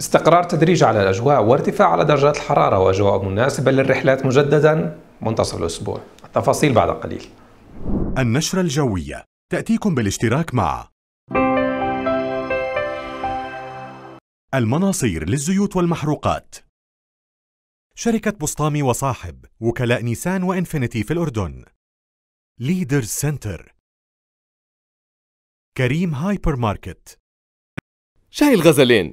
استقرار تدريج على الأجواء وارتفاع على درجات الحرارة وأجواء مناسبة للرحلات مجددا منتصف الأسبوع التفاصيل بعد قليل النشرة الجوية تأتيكم بالاشتراك مع المناصير للزيوت والمحروقات شركة بسطامي وصاحب وكلاء نيسان وإنفينيتي في الأردن ليدر سنتر كريم هايبر ماركت شاي الغزلين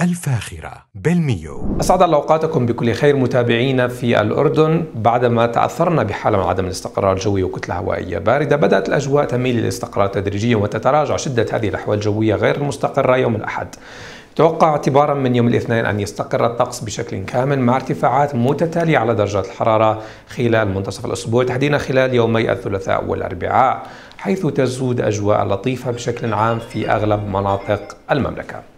الفاخرة بالميو أسعد الله أوقاتكم بكل خير متابعينا في الأردن بعدما تأثرنا بحالة من عدم الاستقرار الجوي وكتلة هوائية باردة بدأت الأجواء تميل للاستقرار تدريجيا وتتراجع شدة هذه الأحوال الجوية غير المستقرة يوم الأحد توقع اعتبارا من يوم الاثنين أن يستقر الطقس بشكل كامل مع ارتفاعات متتالية على درجات الحرارة خلال منتصف الأسبوع تحديدا خلال يومي الثلاثاء والأربعاء حيث تزود أجواء لطيفة بشكل عام في أغلب مناطق المملكة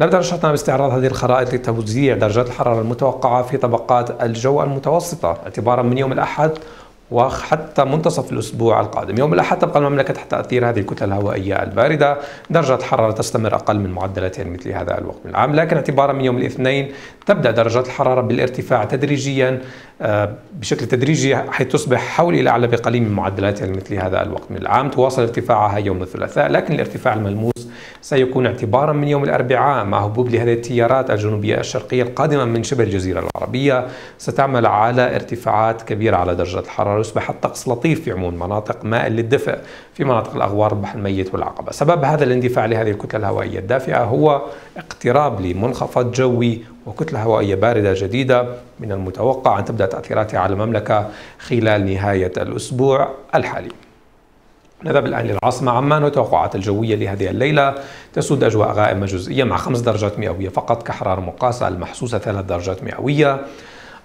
نبدأ نشاطنا نعم باستعراض هذه الخرائط لتوزيع درجات الحرارة المتوقعة في طبقات الجو المتوسطة اعتبارا من يوم الأحد وحتى منتصف الأسبوع القادم يوم الأحد تبقى المملكة تحت تأثير هذه الكتلة الهوائية الباردة درجة حرارة تستمر أقل من معدلات مثل هذا الوقت من العام لكن اعتبارا من يوم الاثنين تبدأ درجة الحرارة بالارتفاع تدريجيا آه، بشكل تدريجي حيث تصبح حول إلى أعلى بقليل من معدلاتها مثل هذا الوقت من العام تواصل ارتفاعها يوم الثلاثاء لكن الارتفاع الملموس سيكون اعتبارا من يوم الأربعاء مع هبوب لهذه التيارات الجنوبية الشرقية القادمة من شبه الجزيرة العربية ستعمل على ارتفاعات كبيرة على درجة الحرارة الحرارة يصبح الطقس لطيف في عموم مناطق مائل للدفء في مناطق الأغوار البحر الميت والعقبة سبب هذا الاندفاع لهذه الكتلة الهوائية الدافئة هو اقتراب لمنخفض جوي وكتلة هوائية باردة جديدة من المتوقع أن تبدأ تأثيراتها على المملكة خلال نهاية الأسبوع الحالي نذهب الآن للعاصمة عمان والتوقعات الجوية لهذه الليلة تسود أجواء غائمة جزئية مع خمس درجات مئوية فقط كحرارة مقاسة المحسوسة ثلاث درجات مئوية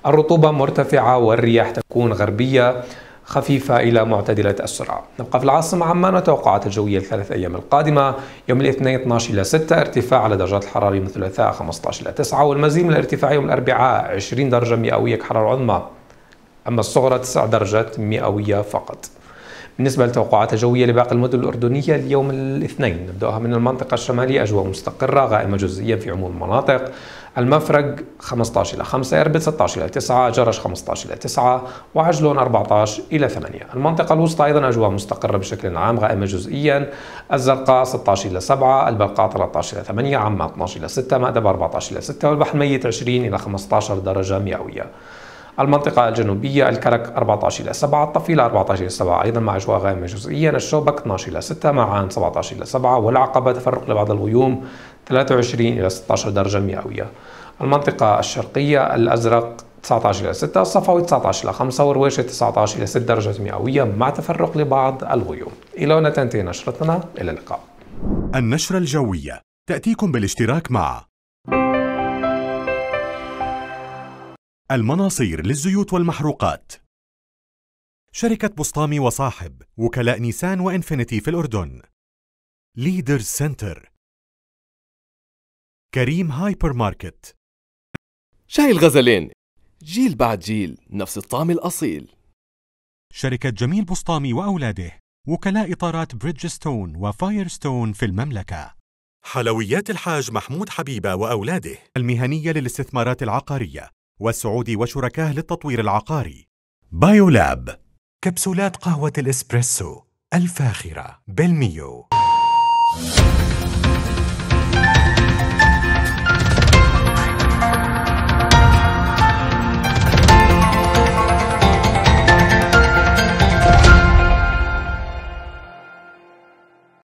الرطوبة مرتفعة والرياح تكون غربية خفيفة إلى معتدلة السرعة نبقى في العاصمة عمان وتوقعات الجوية الثلاث أيام القادمة يوم الاثنين 12 إلى 6 ارتفاع على درجات الحرارة يوم الثلاثاء 15 إلى 9 والمزيد من الارتفاع يوم الأربعاء 20 درجة مئوية كحرارة عظمى أما الصغرى 9 درجات مئوية فقط بالنسبة للتوقعات الجوية لباقي المدن الأردنية اليوم الاثنين نبدأها من المنطقة الشمالية أجواء مستقرة غائمة جزئيا في عموم المناطق المفرق 15 إلى 5 إربد 16 إلى 9 جرش 15 إلى 9 وعجلون 14 إلى 8 المنطقة الوسطى أيضا أجواء مستقرة بشكل عام غائمة جزئيا الزرقاء 16 إلى 7 البلقاء 13 إلى 8 عمان 12 إلى 6 مأدب 14 إلى 6 والبحر الميت 20 إلى 15 درجة مئوية المنطقة الجنوبية الكرك 14 إلى 7 الطفيلة 14 إلى 7 أيضا مع أجواء غائمة جزئيا الشوبك 12 إلى 6 مع 17 إلى 7 والعقبة تفرق لبعض الغيوم 23 إلى 16 درجة مئوية المنطقة الشرقية الأزرق 19 إلى 6 الصفوي 19 إلى 5 ورويشة 19 إلى 6 درجة مئوية مع تفرق لبعض الغيوم إلى هنا تنتهي نشرتنا إلى اللقاء النشرة الجوية تأتيكم بالاشتراك مع المناصير للزيوت والمحروقات شركة بسطامي وصاحب وكلاء نيسان وإنفينيتي في الأردن ليدرز سنتر كريم هايبر ماركت شاي الغزلين جيل بعد جيل نفس الطعم الأصيل شركة جميل بسطامي وأولاده وكلاء إطارات بريدجستون وفايرستون في المملكة حلويات الحاج محمود حبيبة وأولاده المهنية للاستثمارات العقارية والسعود وشركاه للتطوير العقاري بايولاب كبسولات قهوة الإسبريسو الفاخرة بالميو